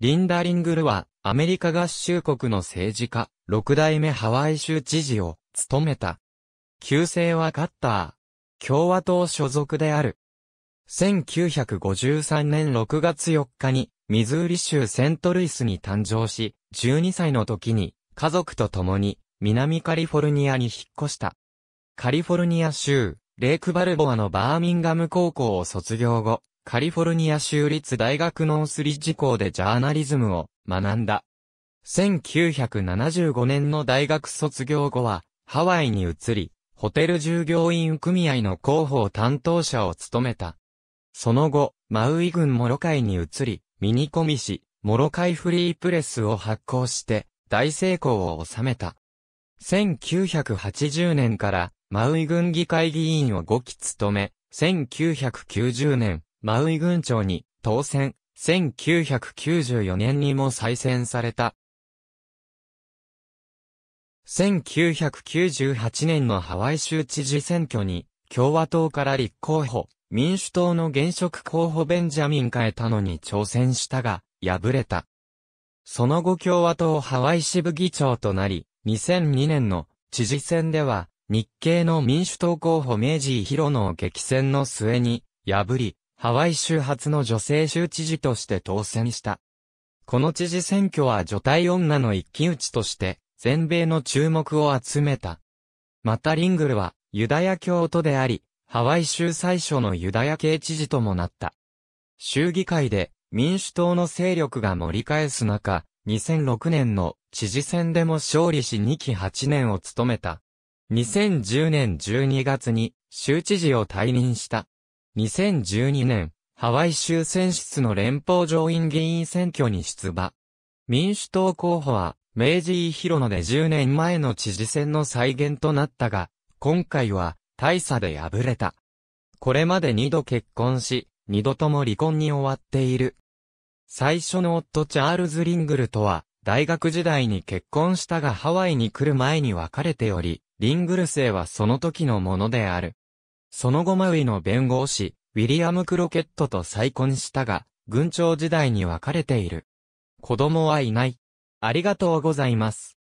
リンダリングルは、アメリカ合衆国の政治家、六代目ハワイ州知事を、務めた。旧姓はカッター。共和党所属である。1953年6月4日に、ミズーリ州セントルイスに誕生し、12歳の時に、家族と共に、南カリフォルニアに引っ越した。カリフォルニア州、レイクバルボアのバーミンガム高校を卒業後、カリフォルニア州立大学ノースリッジ校でジャーナリズムを学んだ。1975年の大学卒業後は、ハワイに移り、ホテル従業員組合の広報担当者を務めた。その後、マウイ郡モロカイに移り、ミニコミ誌、モロカイフリープレスを発行して、大成功を収めた。1980年から、マウイ郡議会議員を5期務め、1990年、マウイ郡長に当選、1994年にも再選された。1998年のハワイ州知事選挙に、共和党から立候補、民主党の現職候補ベンジャミン・変えたのに挑戦したが、敗れた。その後共和党ハワイ支部議長となり、2002年の知事選では、日系の民主党候補明治ヒロの激戦の末に、破り、ハワイ州初の女性州知事として当選した。この知事選挙は女体女の一騎打ちとして、全米の注目を集めた。またリングルは、ユダヤ教徒であり、ハワイ州最初のユダヤ系知事ともなった。州議会で、民主党の勢力が盛り返す中、2006年の知事選でも勝利し2期8年を務めた。2010年12月に州知事を退任した。2012年、ハワイ州選出の連邦上院議員選挙に出馬。民主党候補は、明治広野で10年前の知事選の再現となったが、今回は、大差で敗れた。これまで二度結婚し、二度とも離婚に終わっている。最初の夫チャールズ・リングルとは、大学時代に結婚したがハワイに来る前に別れており、リングル生はその時のものである。その後マウイの弁護士、ウィリアム・クロケットと再婚したが、軍長時代に別れている。子供はいない。ありがとうございます。